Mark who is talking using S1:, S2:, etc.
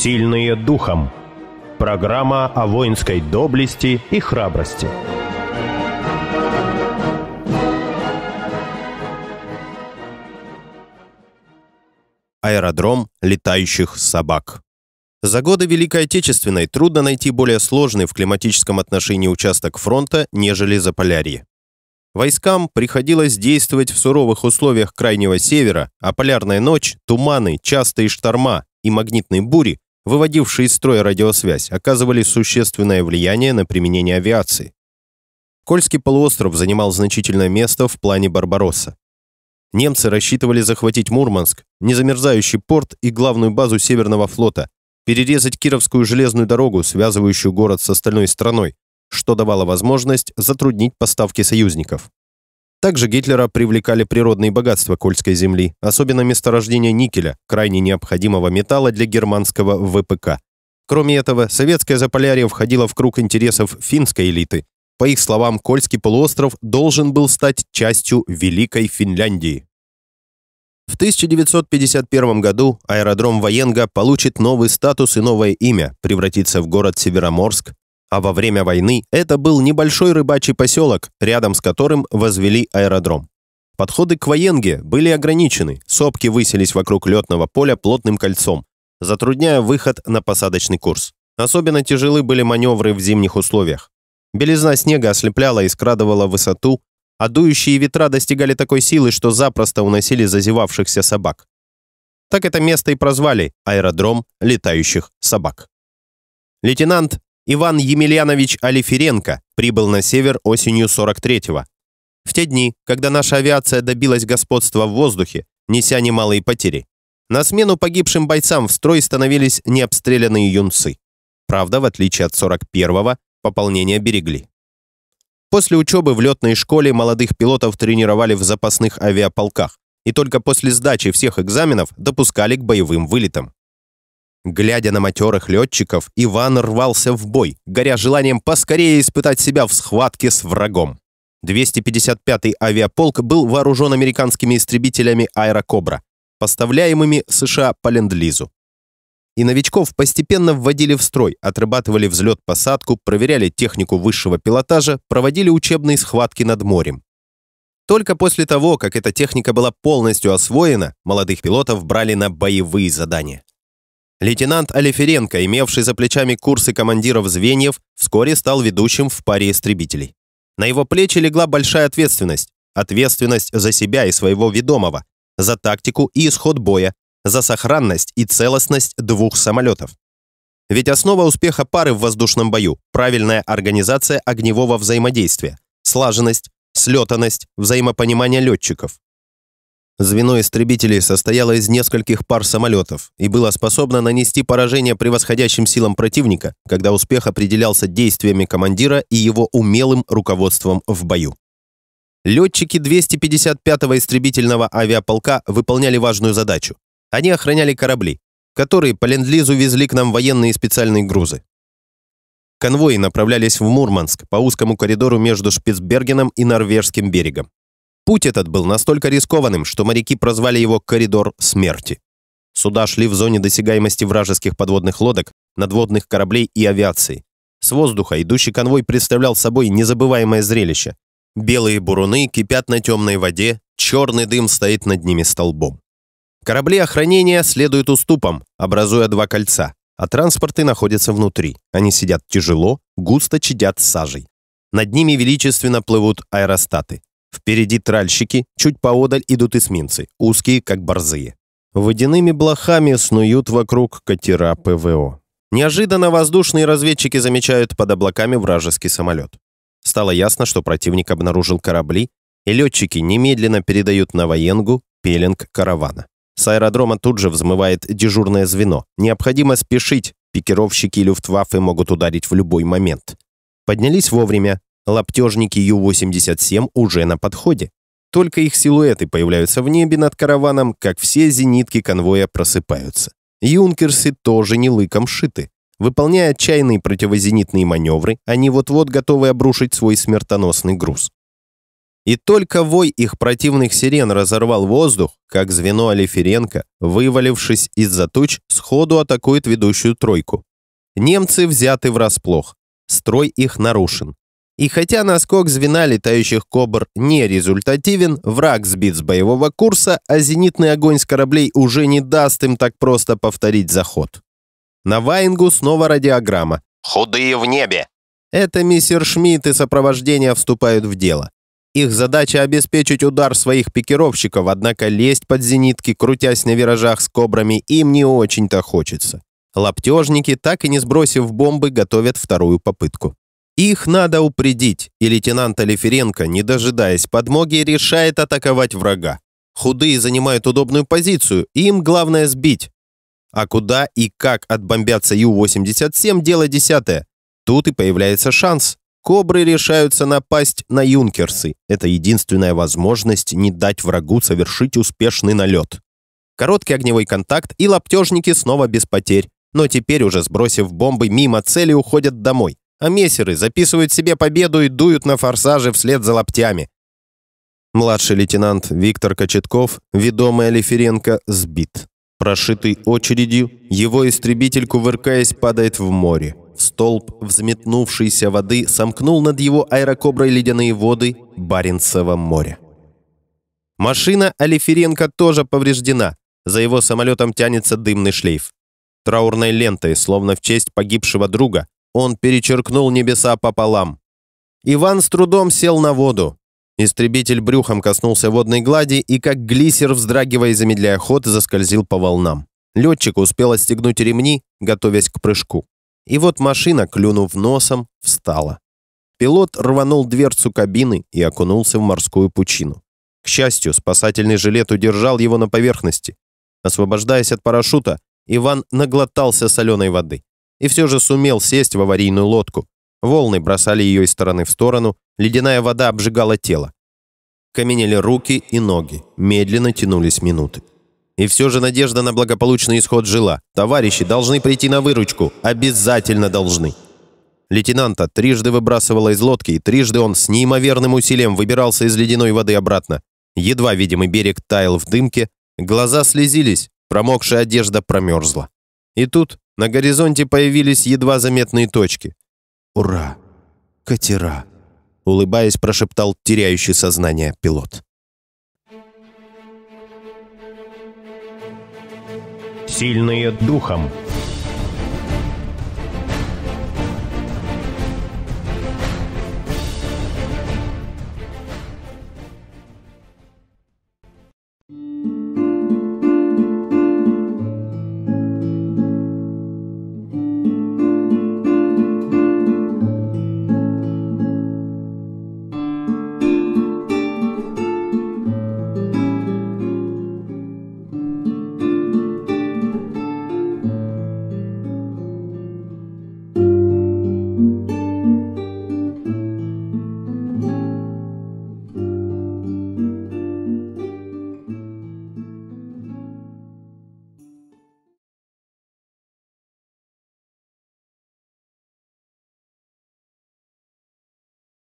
S1: «Сильные духом». Программа о воинской доблести и храбрости. Аэродром летающих собак. За годы Великой Отечественной трудно найти более сложный в климатическом отношении участок фронта, нежели Заполярье. Войскам приходилось действовать в суровых условиях Крайнего Севера, а полярная ночь, туманы, частые шторма и магнитные бури выводившие из строя радиосвязь, оказывали существенное влияние на применение авиации. Кольский полуостров занимал значительное место в плане Барбаросса. Немцы рассчитывали захватить Мурманск, незамерзающий порт и главную базу Северного флота, перерезать Кировскую железную дорогу, связывающую город с остальной страной, что давало возможность затруднить поставки союзников. Также Гитлера привлекали природные богатства Кольской земли, особенно месторождение никеля, крайне необходимого металла для германского ВПК. Кроме этого, советское Заполярье входило в круг интересов финской элиты. По их словам, Кольский полуостров должен был стать частью Великой Финляндии. В 1951 году аэродром Военга получит новый статус и новое имя, превратится в город Североморск, а во время войны это был небольшой рыбачий поселок, рядом с которым возвели аэродром. Подходы к военге были ограничены, сопки высились вокруг летного поля плотным кольцом, затрудняя выход на посадочный курс. Особенно тяжелы были маневры в зимних условиях. Белизна снега ослепляла и скрадывала высоту, а дующие ветра достигали такой силы, что запросто уносили зазевавшихся собак. Так это место и прозвали аэродром летающих собак. Лейтенант Иван Емельянович Алиференко прибыл на север осенью 43-го. В те дни, когда наша авиация добилась господства в воздухе, неся немалые потери, на смену погибшим бойцам в строй становились необстрелянные юнцы. Правда, в отличие от 41-го, пополнение берегли. После учебы в летной школе молодых пилотов тренировали в запасных авиаполках, и только после сдачи всех экзаменов допускали к боевым вылетам. Глядя на матерых летчиков, Иван рвался в бой, горя желанием поскорее испытать себя в схватке с врагом. 255-й авиаполк был вооружен американскими истребителями «Аэрокобра», поставляемыми США по Ленд-Лизу. И новичков постепенно вводили в строй, отрабатывали взлет-посадку, проверяли технику высшего пилотажа, проводили учебные схватки над морем. Только после того, как эта техника была полностью освоена, молодых пилотов брали на боевые задания. Лейтенант Алиференко, имевший за плечами курсы командиров звеньев, вскоре стал ведущим в паре истребителей. На его плечи легла большая ответственность. Ответственность за себя и своего ведомого, за тактику и исход боя, за сохранность и целостность двух самолетов. Ведь основа успеха пары в воздушном бою – правильная организация огневого взаимодействия, слаженность, слетанность, взаимопонимание летчиков. Звено истребителей состояло из нескольких пар самолетов и было способно нанести поражение превосходящим силам противника, когда успех определялся действиями командира и его умелым руководством в бою. Летчики 255-го истребительного авиаполка выполняли важную задачу. Они охраняли корабли, которые по ленд-лизу везли к нам военные и специальные грузы. Конвои направлялись в Мурманск по узкому коридору между Шпицбергеном и Норвежским берегом. Путь этот был настолько рискованным, что моряки прозвали его «коридор смерти». Суда шли в зоне досягаемости вражеских подводных лодок, надводных кораблей и авиации. С воздуха идущий конвой представлял собой незабываемое зрелище. Белые буруны кипят на темной воде, черный дым стоит над ними столбом. Корабли охранения следуют уступам, образуя два кольца, а транспорты находятся внутри. Они сидят тяжело, густо чадят сажей. Над ними величественно плывут аэростаты. Впереди тральщики, чуть поодаль идут эсминцы, узкие, как борзые. Водяными блохами снуют вокруг катера ПВО. Неожиданно воздушные разведчики замечают под облаками вражеский самолет. Стало ясно, что противник обнаружил корабли, и летчики немедленно передают на военгу пеленг каравана. С аэродрома тут же взмывает дежурное звено. Необходимо спешить, пикировщики Люфтваффе могут ударить в любой момент. Поднялись вовремя, Лаптежники Ю-87 уже на подходе. Только их силуэты появляются в небе над караваном, как все зенитки конвоя просыпаются. Юнкерсы тоже не лыком шиты. Выполняя отчаянные противозенитные маневры, они вот-вот готовы обрушить свой смертоносный груз. И только вой их противных сирен разорвал воздух, как звено Алиференко, вывалившись из-за туч, сходу атакует ведущую тройку. Немцы взяты врасплох. Строй их нарушен. И хотя наскок звена летающих кобр не результативен, враг сбит с боевого курса, а зенитный огонь с кораблей уже не даст им так просто повторить заход. На Ваингу снова радиограмма. «Худые в небе!» Это мистер Шмидт и сопровождение вступают в дело. Их задача обеспечить удар своих пикировщиков, однако лезть под зенитки, крутясь на виражах с кобрами, им не очень-то хочется. Лаптежники, так и не сбросив бомбы, готовят вторую попытку. Их надо упредить, и лейтенант Алиференко, не дожидаясь подмоги, решает атаковать врага. Худые занимают удобную позицию, и им главное сбить. А куда и как отбомбятся Ю-87 – дело десятое. Тут и появляется шанс. Кобры решаются напасть на юнкерсы. Это единственная возможность не дать врагу совершить успешный налет. Короткий огневой контакт, и лаптежники снова без потерь. Но теперь, уже сбросив бомбы мимо цели, уходят домой а мессеры записывают себе победу и дуют на форсаже вслед за лаптями. Младший лейтенант Виктор Кочетков, ведомый Алиференко, сбит. Прошитый очередью, его истребитель, кувыркаясь, падает в море. Столб взметнувшейся воды сомкнул над его аэрокоброй ледяные воды Баренцева моря. Машина Алиференко тоже повреждена. За его самолетом тянется дымный шлейф. Траурной лентой, словно в честь погибшего друга, он перечеркнул небеса пополам. Иван с трудом сел на воду. Истребитель брюхом коснулся водной глади и, как глиссер, вздрагивая и замедляя ход, заскользил по волнам. Летчик успел отстегнуть ремни, готовясь к прыжку. И вот машина, клюнув носом, встала. Пилот рванул дверцу кабины и окунулся в морскую пучину. К счастью, спасательный жилет удержал его на поверхности. Освобождаясь от парашюта, Иван наглотался соленой воды и все же сумел сесть в аварийную лодку. Волны бросали ее из стороны в сторону, ледяная вода обжигала тело. Каменели руки и ноги, медленно тянулись минуты. И все же надежда на благополучный исход жила. Товарищи должны прийти на выручку, обязательно должны. Лейтенанта трижды выбрасывало из лодки, и трижды он с неимоверным усилием выбирался из ледяной воды обратно. Едва видимый берег таял в дымке, глаза слезились, промокшая одежда промерзла. И тут на горизонте появились едва заметные точки. «Ура! Катера!» — улыбаясь, прошептал теряющий сознание пилот. Сильные духом —